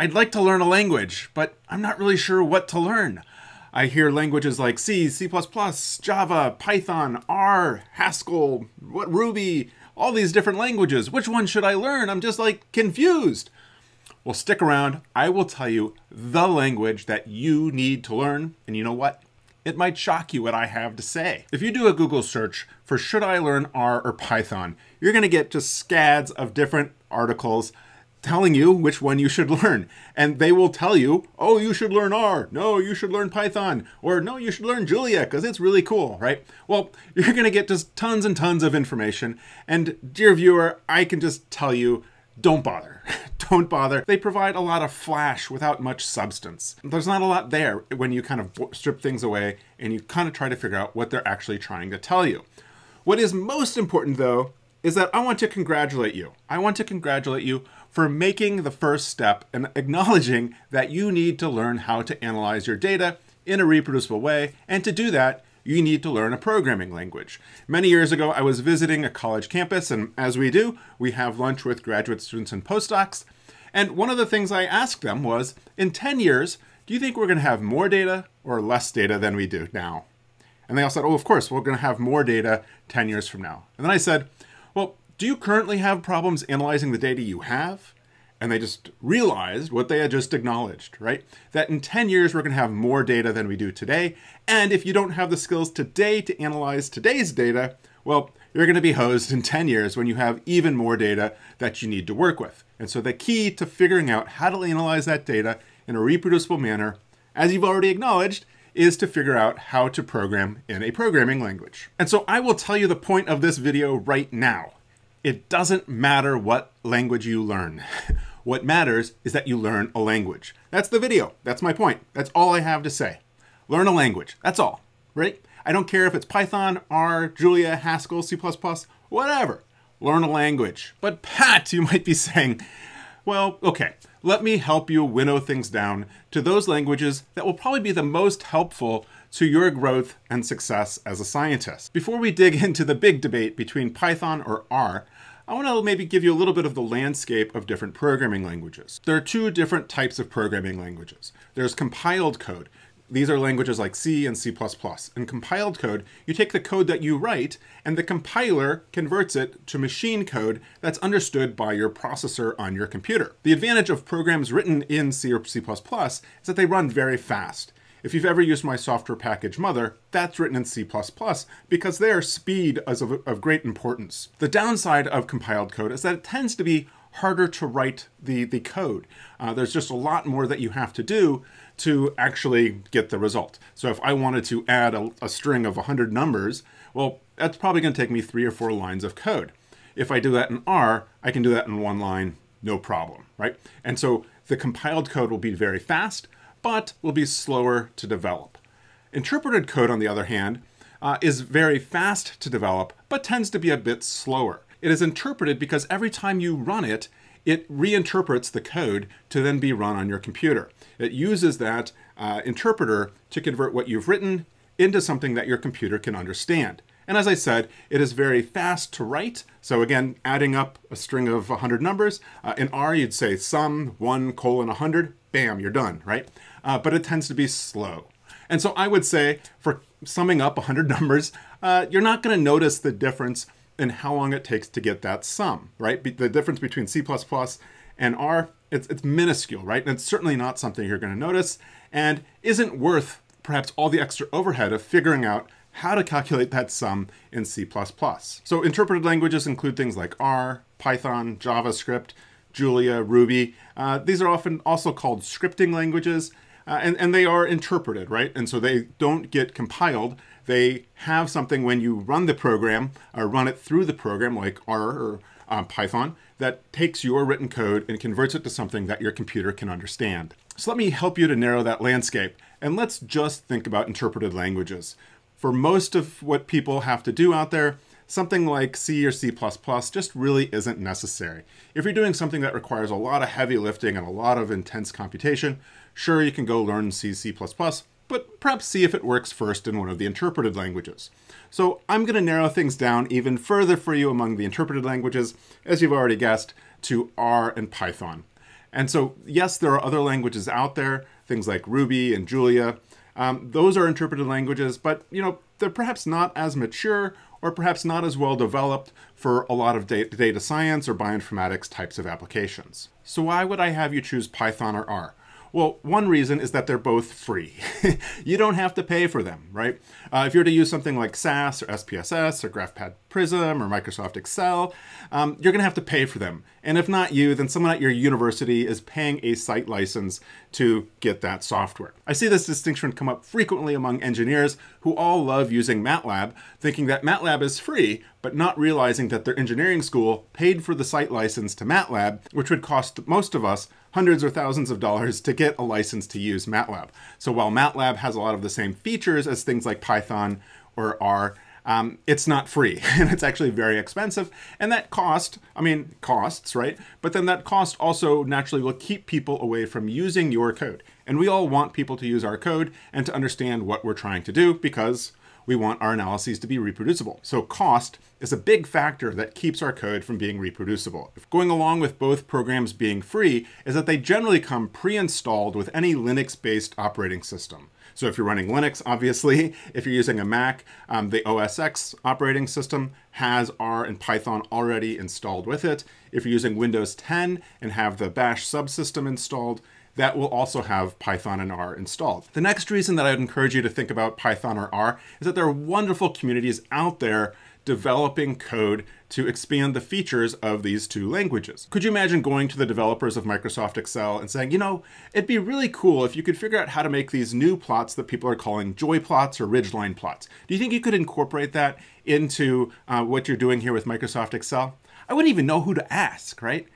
I'd like to learn a language, but I'm not really sure what to learn. I hear languages like C, C++, Java, Python, R, Haskell, what Ruby, all these different languages. Which one should I learn? I'm just like confused. Well, stick around. I will tell you the language that you need to learn. And you know what? It might shock you what I have to say. If you do a Google search for should I learn R or Python, you're going to get just scads of different articles telling you which one you should learn. And they will tell you, oh, you should learn R. No, you should learn Python. Or no, you should learn Julia because it's really cool, right? Well, you're going to get just tons and tons of information. And dear viewer, I can just tell you, don't bother. don't bother. They provide a lot of flash without much substance. There's not a lot there when you kind of strip things away and you kind of try to figure out what they're actually trying to tell you. What is most important though, is that I want to congratulate you. I want to congratulate you for making the first step and acknowledging that you need to learn how to analyze your data in a reproducible way. And to do that, you need to learn a programming language. Many years ago, I was visiting a college campus, and as we do, we have lunch with graduate students and postdocs. And one of the things I asked them was, in 10 years, do you think we're going to have more data or less data than we do now? And they all said, oh, of course, we're going to have more data 10 years from now. And then I said, do you currently have problems analyzing the data you have? And they just realized what they had just acknowledged, right? That in 10 years, we're gonna have more data than we do today. And if you don't have the skills today to analyze today's data, well, you're gonna be hosed in 10 years when you have even more data that you need to work with. And so the key to figuring out how to analyze that data in a reproducible manner, as you've already acknowledged, is to figure out how to program in a programming language. And so I will tell you the point of this video right now. It doesn't matter what language you learn. what matters is that you learn a language. That's the video. That's my point. That's all I have to say. Learn a language. That's all, right? I don't care if it's Python, R, Julia, Haskell, C++, whatever. Learn a language. But Pat, you might be saying, well, okay, let me help you winnow things down to those languages that will probably be the most helpful to your growth and success as a scientist. Before we dig into the big debate between Python or R, I want to maybe give you a little bit of the landscape of different programming languages. There are two different types of programming languages. There's compiled code, these are languages like C and C++. In compiled code, you take the code that you write and the compiler converts it to machine code that's understood by your processor on your computer. The advantage of programs written in C or C++ is that they run very fast. If you've ever used my software package Mother, that's written in C++ because their speed is of, of great importance. The downside of compiled code is that it tends to be harder to write the, the code. Uh, there's just a lot more that you have to do to actually get the result. So if I wanted to add a, a string of 100 numbers, well, that's probably going to take me three or four lines of code. If I do that in R, I can do that in one line, no problem, right? And so the compiled code will be very fast, but will be slower to develop. Interpreted code, on the other hand, uh, is very fast to develop, but tends to be a bit slower. It is interpreted because every time you run it, it reinterprets the code to then be run on your computer. It uses that uh, interpreter to convert what you've written into something that your computer can understand. And as I said, it is very fast to write. So again, adding up a string of 100 numbers, uh, in R you'd say sum 1 colon 100, bam, you're done, right? Uh, but it tends to be slow. And so I would say for summing up 100 numbers, uh, you're not going to notice the difference and how long it takes to get that sum, right? the difference between C++ and R, it's, it's minuscule, right? And it's certainly not something you're going to notice and isn't worth perhaps all the extra overhead of figuring out how to calculate that sum in C++. So interpreted languages include things like R, Python, JavaScript, Julia, Ruby. Uh, these are often also called scripting languages, uh, and, and they are interpreted, right? And so they don't get compiled they have something when you run the program or uh, run it through the program like R or um, Python that takes your written code and converts it to something that your computer can understand. So let me help you to narrow that landscape and let's just think about interpreted languages. For most of what people have to do out there, something like C or C++ just really isn't necessary. If you're doing something that requires a lot of heavy lifting and a lot of intense computation, sure, you can go learn C, C++, but perhaps see if it works first in one of the interpreted languages. So I'm going to narrow things down even further for you among the interpreted languages, as you've already guessed, to R and Python. And so, yes, there are other languages out there, things like Ruby and Julia. Um, those are interpreted languages, but you know they're perhaps not as mature or perhaps not as well developed for a lot of data science or bioinformatics types of applications. So why would I have you choose Python or R? Well, one reason is that they're both free. you don't have to pay for them, right? Uh, if you're to use something like SAS or SPSS or GraphPad Prism or Microsoft Excel, um, you're going to have to pay for them. And if not you, then someone at your university is paying a site license to get that software. I see this distinction come up frequently among engineers who all love using MATLAB, thinking that MATLAB is free, but not realizing that their engineering school paid for the site license to MATLAB, which would cost most of us hundreds or thousands of dollars to get a license to use MATLAB. So while MATLAB has a lot of the same features as things like Python or R, um, it's not free and it's actually very expensive. And that cost, I mean, costs, right? But then that cost also naturally will keep people away from using your code. And we all want people to use our code and to understand what we're trying to do because we want our analyses to be reproducible. So cost is a big factor that keeps our code from being reproducible. Going along with both programs being free is that they generally come pre-installed with any Linux-based operating system. So if you're running Linux, obviously, if you're using a Mac, um, the OS X operating system has R and Python already installed with it. If you're using Windows 10 and have the bash subsystem installed, that will also have Python and R installed. The next reason that I'd encourage you to think about Python or R is that there are wonderful communities out there developing code to expand the features of these two languages. Could you imagine going to the developers of Microsoft Excel and saying, you know, it'd be really cool if you could figure out how to make these new plots that people are calling joy plots or ridgeline plots. Do you think you could incorporate that into uh, what you're doing here with Microsoft Excel? I wouldn't even know who to ask, right?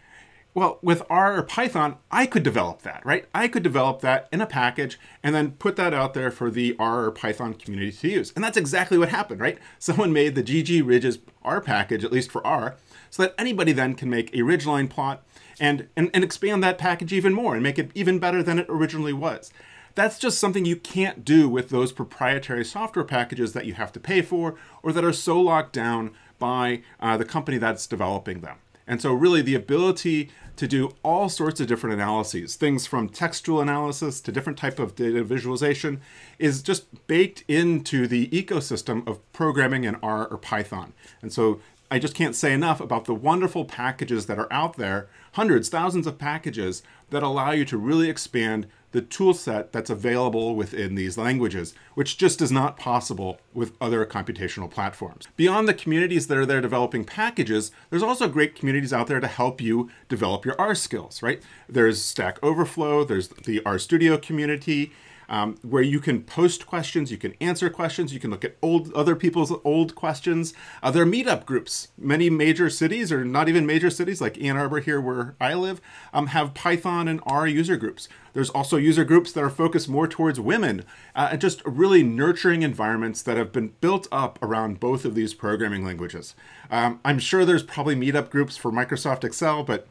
Well, with R or Python, I could develop that, right? I could develop that in a package and then put that out there for the R or Python community to use. And that's exactly what happened, right? Someone made the GG Ridges R package, at least for R, so that anybody then can make a ridgeline plot and, and, and expand that package even more and make it even better than it originally was. That's just something you can't do with those proprietary software packages that you have to pay for or that are so locked down by uh, the company that's developing them. And so really the ability to do all sorts of different analyses, things from textual analysis to different type of data visualization is just baked into the ecosystem of programming in R or Python. And so I just can't say enough about the wonderful packages that are out there, hundreds, thousands of packages that allow you to really expand the tool set that's available within these languages, which just is not possible with other computational platforms. Beyond the communities that are there developing packages, there's also great communities out there to help you develop your R skills, right? There's Stack Overflow, there's the RStudio community, um, where you can post questions, you can answer questions, you can look at old other people's old questions. Uh, there are meetup groups. Many major cities, or not even major cities, like Ann Arbor here where I live, um, have Python and R user groups. There's also user groups that are focused more towards women uh, and just really nurturing environments that have been built up around both of these programming languages. Um, I'm sure there's probably meetup groups for Microsoft Excel, but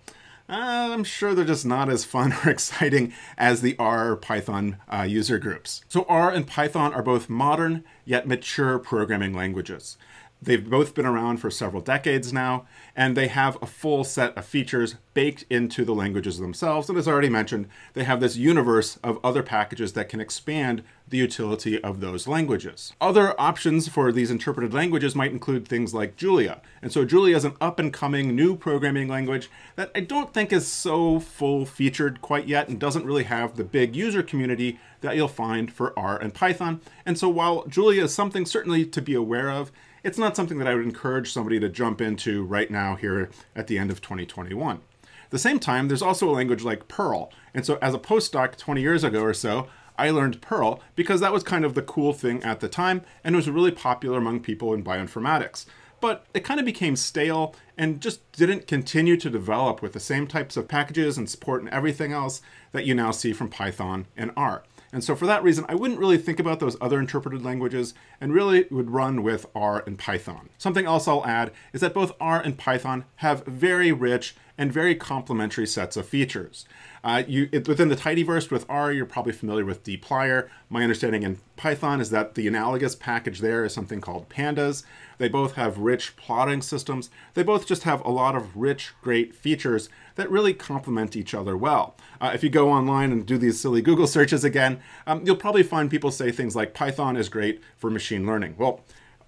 uh, I'm sure they're just not as fun or exciting as the R Python uh, user groups. So R and Python are both modern yet mature programming languages. They've both been around for several decades now, and they have a full set of features baked into the languages themselves. And as already mentioned, they have this universe of other packages that can expand the utility of those languages. Other options for these interpreted languages might include things like Julia. And so Julia is an up and coming new programming language that I don't think is so full featured quite yet and doesn't really have the big user community that you'll find for R and Python. And so while Julia is something certainly to be aware of, it's not something that I would encourage somebody to jump into right now here at the end of 2021. At the same time, there's also a language like Perl. And so as a postdoc 20 years ago or so, I learned Perl because that was kind of the cool thing at the time and was really popular among people in bioinformatics. But it kind of became stale and just didn't continue to develop with the same types of packages and support and everything else that you now see from Python and R. And so for that reason, I wouldn't really think about those other interpreted languages and really would run with R and Python. Something else I'll add is that both R and Python have very rich and very complementary sets of features. Uh, you, it, within the tidyverse with R, you're probably familiar with dplyr. My understanding in Python is that the analogous package there is something called pandas. They both have rich plotting systems. They both just have a lot of rich, great features that really complement each other well. Uh, if you go online and do these silly Google searches again, um, you'll probably find people say things like Python is great for machine learning. Well,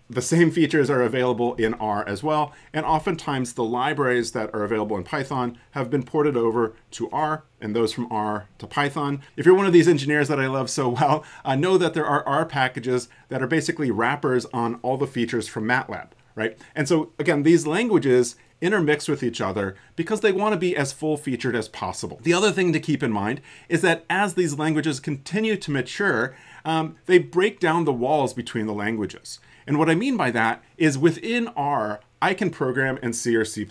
the same features are available in R as well, and oftentimes the libraries that are available in Python have been ported over to R and those from R to Python. If you're one of these engineers that I love so well, uh, know that there are R packages that are basically wrappers on all the features from MATLAB, right? And so again, these languages intermix with each other because they want to be as full featured as possible. The other thing to keep in mind is that as these languages continue to mature, um, they break down the walls between the languages. And what I mean by that is within R, I can program in C or C++.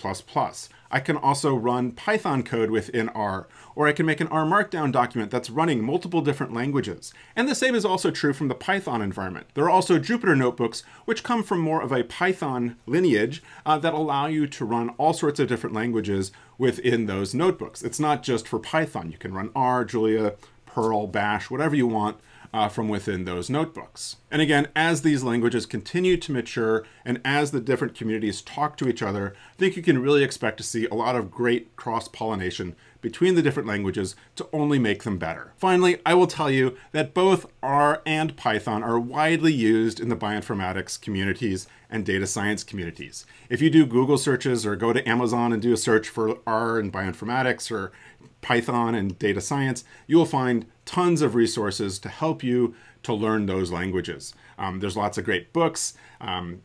I can also run Python code within R, or I can make an R Markdown document that's running multiple different languages. And the same is also true from the Python environment. There are also Jupyter notebooks, which come from more of a Python lineage uh, that allow you to run all sorts of different languages within those notebooks. It's not just for Python. You can run R, Julia, Perl, Bash, whatever you want uh, from within those notebooks. And again, as these languages continue to mature and as the different communities talk to each other, I think you can really expect to see a lot of great cross-pollination between the different languages to only make them better. Finally, I will tell you that both R and Python are widely used in the bioinformatics communities and data science communities. If you do Google searches or go to Amazon and do a search for R and bioinformatics or Python and data science, you will find tons of resources to help you to learn those languages. Um, there's lots of great books, um,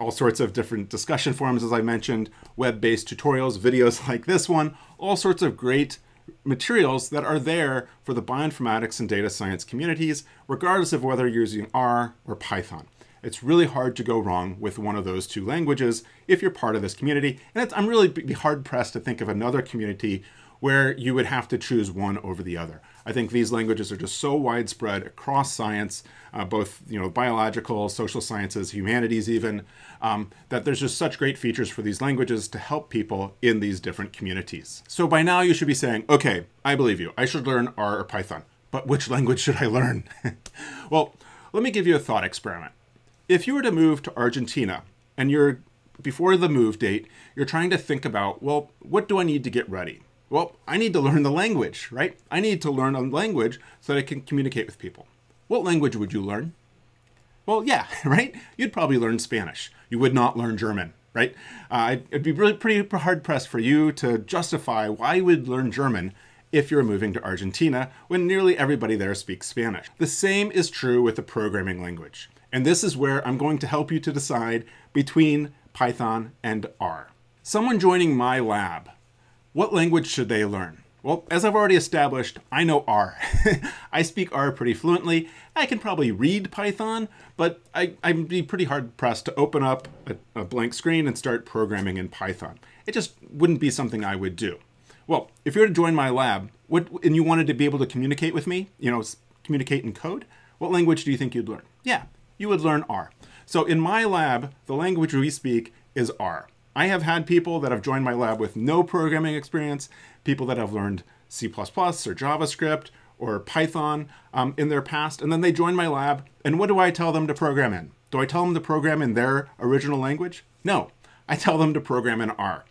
all sorts of different discussion forums, as I mentioned, web-based tutorials, videos like this one, all sorts of great materials that are there for the bioinformatics and data science communities, regardless of whether you're using R or Python. It's really hard to go wrong with one of those two languages if you're part of this community. And I'm really hard pressed to think of another community where you would have to choose one over the other. I think these languages are just so widespread across science, uh, both you know biological, social sciences, humanities, even um, that there's just such great features for these languages to help people in these different communities. So by now you should be saying, okay, I believe you. I should learn R or Python, but which language should I learn? well, let me give you a thought experiment. If you were to move to Argentina and you're before the move date, you're trying to think about, well, what do I need to get ready? Well, I need to learn the language, right? I need to learn a language so that I can communicate with people. What language would you learn? Well, yeah, right? You'd probably learn Spanish. You would not learn German, right? Uh, it'd be really pretty hard pressed for you to justify why you would learn German if you're moving to Argentina when nearly everybody there speaks Spanish. The same is true with a programming language. And this is where I'm going to help you to decide between Python and R. Someone joining my lab what language should they learn? Well, as I've already established, I know R. I speak R pretty fluently. I can probably read Python, but I, would be pretty hard pressed to open up a, a blank screen and start programming in Python. It just wouldn't be something I would do. Well, if you were to join my lab what, and you wanted to be able to communicate with me, you know, communicate in code, what language do you think you'd learn? Yeah, you would learn R. So in my lab, the language we speak is R. I have had people that have joined my lab with no programming experience, people that have learned C++ or JavaScript or Python um, in their past, and then they join my lab, and what do I tell them to program in? Do I tell them to program in their original language? No, I tell them to program in R.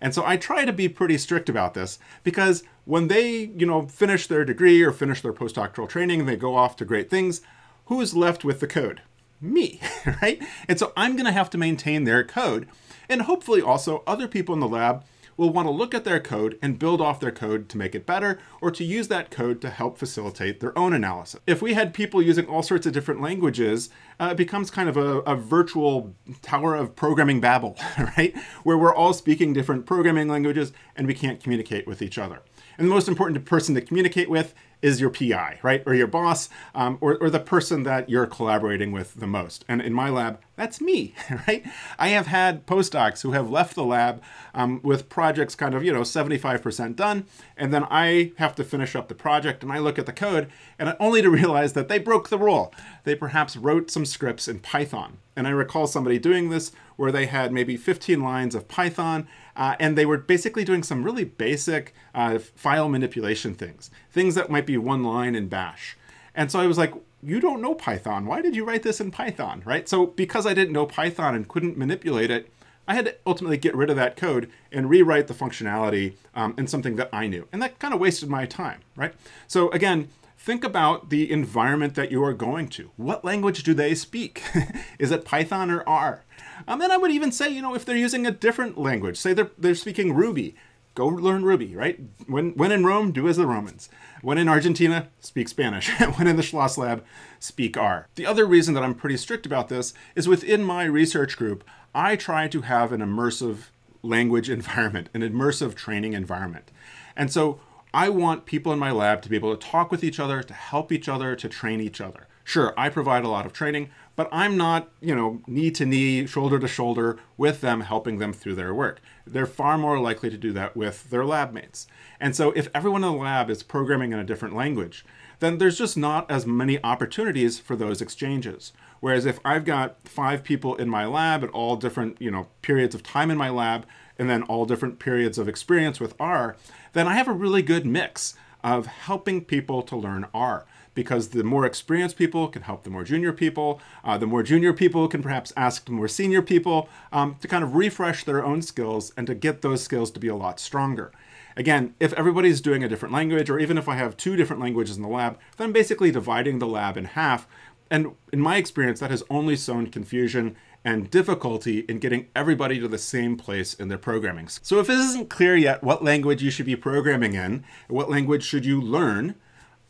And so I try to be pretty strict about this because when they, you know, finish their degree or finish their postdoctoral training, they go off to great things, who is left with the code? Me, right? And so I'm going to have to maintain their code and hopefully also other people in the lab will want to look at their code and build off their code to make it better or to use that code to help facilitate their own analysis. If we had people using all sorts of different languages, uh, it becomes kind of a, a, virtual tower of programming babel, right? Where we're all speaking different programming languages and we can't communicate with each other. And the most important person to communicate with is your PI, right? Or your boss, um, or, or the person that you're collaborating with the most. And in my lab, that's me, right? I have had postdocs who have left the lab um, with projects kind of, you know, 75% done, and then I have to finish up the project and I look at the code and only to realize that they broke the rule. They perhaps wrote some scripts in Python. And I recall somebody doing this where they had maybe 15 lines of Python uh, and they were basically doing some really basic uh, file manipulation things, things that might be one line in bash. And so I was like, you don't know Python. Why did you write this in Python, right? So because I didn't know Python and couldn't manipulate it, I had to ultimately get rid of that code and rewrite the functionality um, in something that I knew. And that kind of wasted my time, right? So again, think about the environment that you are going to. What language do they speak? Is it Python or R? Um, and then I would even say, you know, if they're using a different language, say they're, they're speaking Ruby, go learn Ruby, right? When when in Rome, do as the Romans. When in Argentina, speak Spanish. when in the Schloss Lab, speak R. The other reason that I'm pretty strict about this is within my research group, I try to have an immersive language environment, an immersive training environment. And so I want people in my lab to be able to talk with each other, to help each other, to train each other. Sure, I provide a lot of training, but I'm not, you know, knee to knee, shoulder to shoulder with them, helping them through their work. They're far more likely to do that with their lab mates. And so if everyone in the lab is programming in a different language, then there's just not as many opportunities for those exchanges. Whereas if I've got five people in my lab at all different, you know, periods of time in my lab, and then all different periods of experience with R, then I have a really good mix of helping people to learn R because the more experienced people can help the more junior people. Uh, the more junior people can perhaps ask the more senior people um, to kind of refresh their own skills and to get those skills to be a lot stronger. Again, if everybody's doing a different language, or even if I have two different languages in the lab, then I'm basically dividing the lab in half. And in my experience, that has only sown confusion and difficulty in getting everybody to the same place in their programming. So if it isn't clear yet what language you should be programming in, what language should you learn,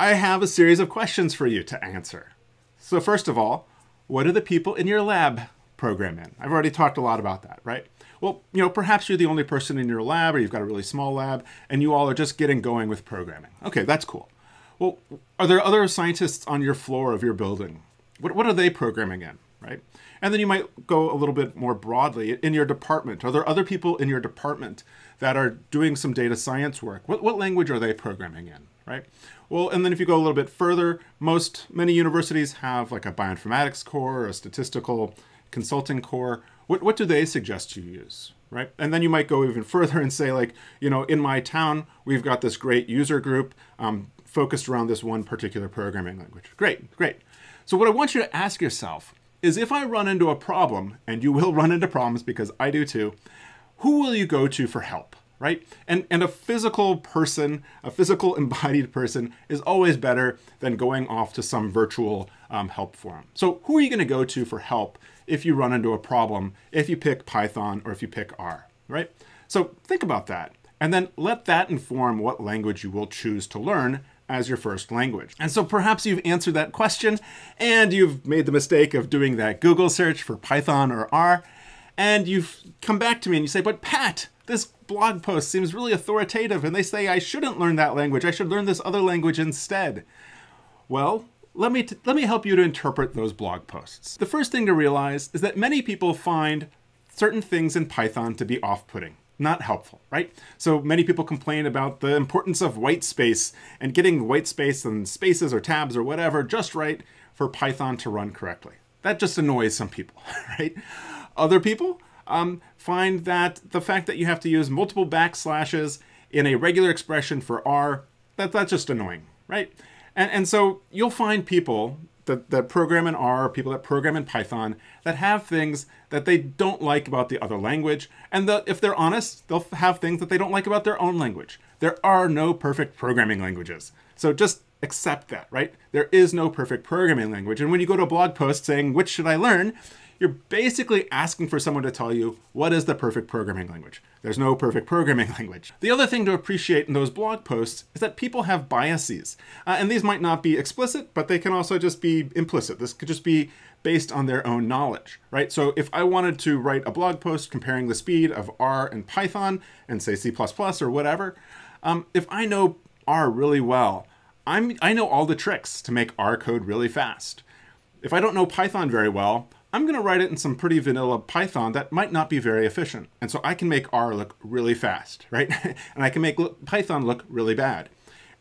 I have a series of questions for you to answer. So first of all, what do the people in your lab program in? I've already talked a lot about that, right? Well, you know, perhaps you're the only person in your lab or you've got a really small lab and you all are just getting going with programming. Okay, that's cool. Well, are there other scientists on your floor of your building? What, what are they programming in, right? And then you might go a little bit more broadly in your department. Are there other people in your department that are doing some data science work? What, what language are they programming in, right? Well, and then if you go a little bit further, most, many universities have like a bioinformatics core or a statistical consulting core. What, what do they suggest you use, right? And then you might go even further and say like, you know, in my town, we've got this great user group um, focused around this one particular programming language. Great, great. So what I want you to ask yourself is if I run into a problem, and you will run into problems because I do too, who will you go to for help, right? And, and a physical person, a physical embodied person is always better than going off to some virtual um, help forum. So who are you gonna go to for help if you run into a problem, if you pick Python or if you pick R, right? So think about that, and then let that inform what language you will choose to learn as your first language. And so perhaps you've answered that question and you've made the mistake of doing that Google search for Python or R, and you've come back to me and you say, but Pat, this blog post seems really authoritative and they say I shouldn't learn that language. I should learn this other language instead. Well, let me let me help you to interpret those blog posts. The first thing to realize is that many people find certain things in Python to be off-putting not helpful, right? So many people complain about the importance of white space and getting white space and spaces or tabs or whatever just right for Python to run correctly. That just annoys some people, right? Other people um, find that the fact that you have to use multiple backslashes in a regular expression for R, that, that's just annoying, right? And, and so you'll find people that, that program in R, people that program in Python, that have things that they don't like about the other language. And the, if they're honest, they'll have things that they don't like about their own language. There are no perfect programming languages. So just accept that, right? There is no perfect programming language. And when you go to a blog post saying, which should I learn? you're basically asking for someone to tell you what is the perfect programming language. There's no perfect programming language. The other thing to appreciate in those blog posts is that people have biases. Uh, and these might not be explicit, but they can also just be implicit. This could just be based on their own knowledge, right? So if I wanted to write a blog post comparing the speed of R and Python and say C++ or whatever, um, if I know R really well, I'm, I know all the tricks to make R code really fast. If I don't know Python very well, I'm going to write it in some pretty vanilla Python that might not be very efficient. And so I can make R look really fast, right? and I can make Python look really bad.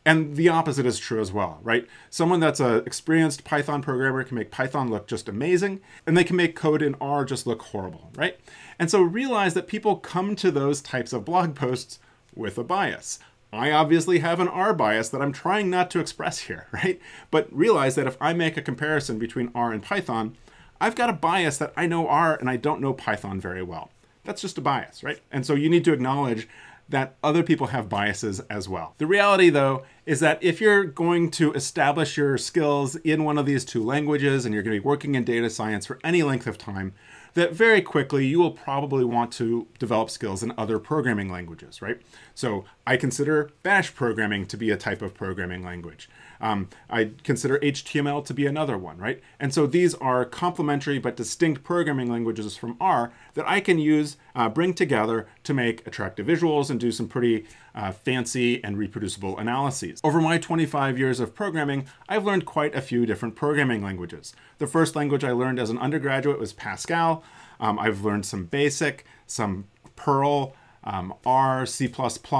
And the opposite is true as well, right? Someone that's an experienced Python programmer can make Python look just amazing, and they can make code in R just look horrible, right? And so realize that people come to those types of blog posts with a bias. I obviously have an R bias that I'm trying not to express here, right? But realize that if I make a comparison between R and Python, I've got a bias that I know R and I don't know Python very well. That's just a bias, right? And so you need to acknowledge that other people have biases as well. The reality though is that if you're going to establish your skills in one of these two languages and you're going to be working in data science for any length of time, that very quickly you will probably want to develop skills in other programming languages, right? So I consider Bash programming to be a type of programming language. Um, I consider HTML to be another one, right? And so these are complementary but distinct programming languages from R that I can use, uh, bring together to make attractive visuals and do some pretty uh, fancy and reproducible analyses. Over my 25 years of programming, I've learned quite a few different programming languages. The first language I learned as an undergraduate was Pascal. Um, I've learned some BASIC, some Perl, um, R, C++,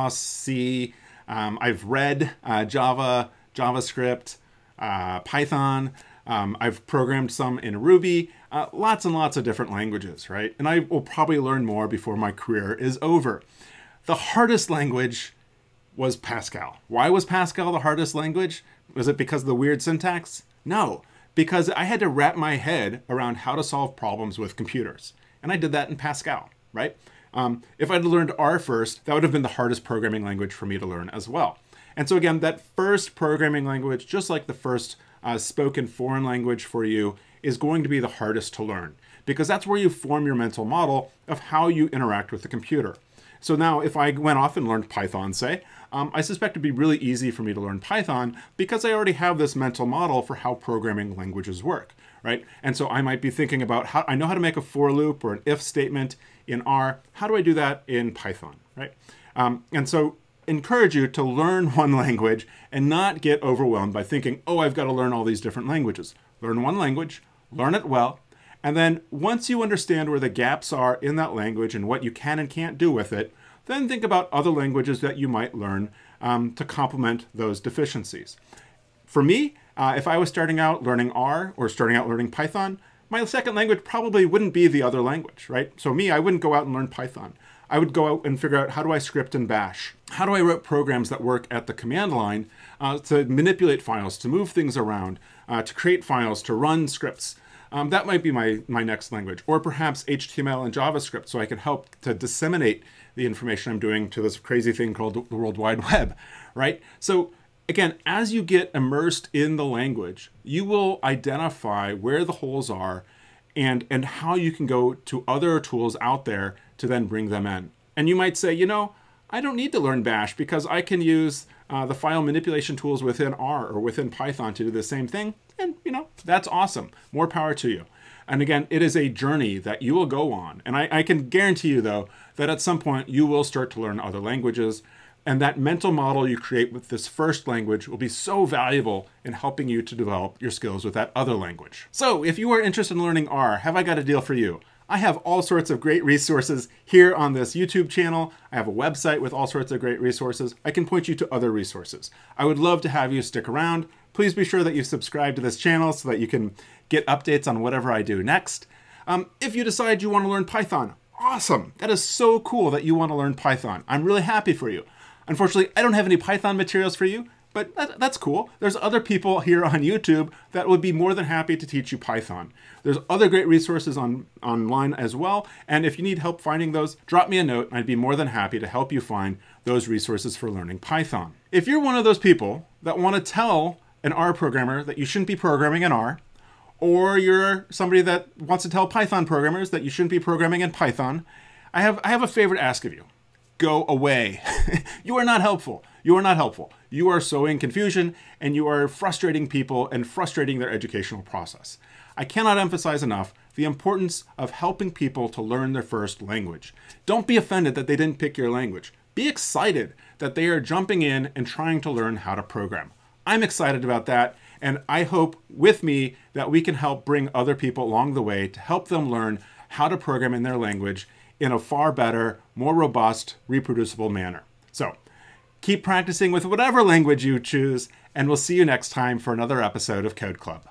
C. have um, read uh, Java, JavaScript, uh, Python. Um, I've programmed some in Ruby, uh, lots and lots of different languages, right? And I will probably learn more before my career is over. The hardest language was Pascal. Why was Pascal the hardest language? Was it because of the weird syntax? No, because I had to wrap my head around how to solve problems with computers. And I did that in Pascal, right? Um, if I'd learned R first, that would have been the hardest programming language for me to learn as well. And so again, that first programming language, just like the first uh, spoken foreign language for you, is going to be the hardest to learn because that's where you form your mental model of how you interact with the computer. So now if I went off and learned Python, say, um, I suspect it'd be really easy for me to learn Python because I already have this mental model for how programming languages work, right? And so I might be thinking about how I know how to make a for loop or an if statement in R. How do I do that in Python, right? Um, and so encourage you to learn one language and not get overwhelmed by thinking, oh, I've got to learn all these different languages. Learn one language, learn it well, and then once you understand where the gaps are in that language and what you can and can't do with it, then think about other languages that you might learn um, to complement those deficiencies. For me, uh, if I was starting out learning R or starting out learning Python, my second language probably wouldn't be the other language, right? So me, I wouldn't go out and learn Python. I would go out and figure out how do I script in Bash? How do I write programs that work at the command line uh, to manipulate files, to move things around, uh, to create files, to run scripts? Um, that might be my, my next language, or perhaps HTML and JavaScript, so I can help to disseminate the information I'm doing to this crazy thing called the World Wide Web, right? So again, as you get immersed in the language, you will identify where the holes are and, and how you can go to other tools out there to then bring them in. And you might say, you know, I don't need to learn bash because I can use uh, the file manipulation tools within R or within Python to do the same thing. And, you know, that's awesome. More power to you. And again, it is a journey that you will go on. And I, I, can guarantee you, though, that at some point you will start to learn other languages. And that mental model you create with this first language will be so valuable in helping you to develop your skills with that other language. So if you are interested in learning R, have I got a deal for you? I have all sorts of great resources here on this YouTube channel. I have a website with all sorts of great resources. I can point you to other resources. I would love to have you stick around. Please be sure that you subscribe to this channel so that you can get updates on whatever I do next. Um, if you decide you want to learn Python, awesome. That is so cool that you want to learn Python. I'm really happy for you. Unfortunately, I don't have any Python materials for you. But that, that's cool. There's other people here on YouTube that would be more than happy to teach you Python. There's other great resources on online as well. And if you need help finding those, drop me a note. I'd be more than happy to help you find those resources for learning Python. If you're one of those people that want to tell an R programmer that you shouldn't be programming in R, or you're somebody that wants to tell Python programmers that you shouldn't be programming in Python, I have, I have a favor to ask of you. Go away. you are not helpful. You are not helpful. You are sowing confusion and you are frustrating people and frustrating their educational process. I cannot emphasize enough the importance of helping people to learn their first language. Don't be offended that they didn't pick your language. Be excited that they are jumping in and trying to learn how to program. I'm excited about that, and I hope with me that we can help bring other people along the way to help them learn how to program in their language in a far better, more robust, reproducible manner. So Keep practicing with whatever language you choose, and we'll see you next time for another episode of Code Club.